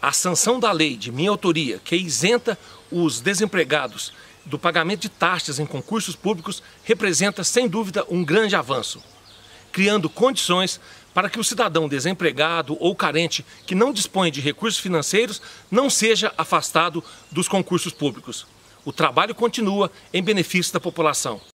a sanção da lei de minha autoria, que isenta os desempregados do pagamento de taxas em concursos públicos, representa sem dúvida um grande avanço, criando condições para que o cidadão desempregado ou carente que não dispõe de recursos financeiros não seja afastado dos concursos públicos. O trabalho continua em benefício da população.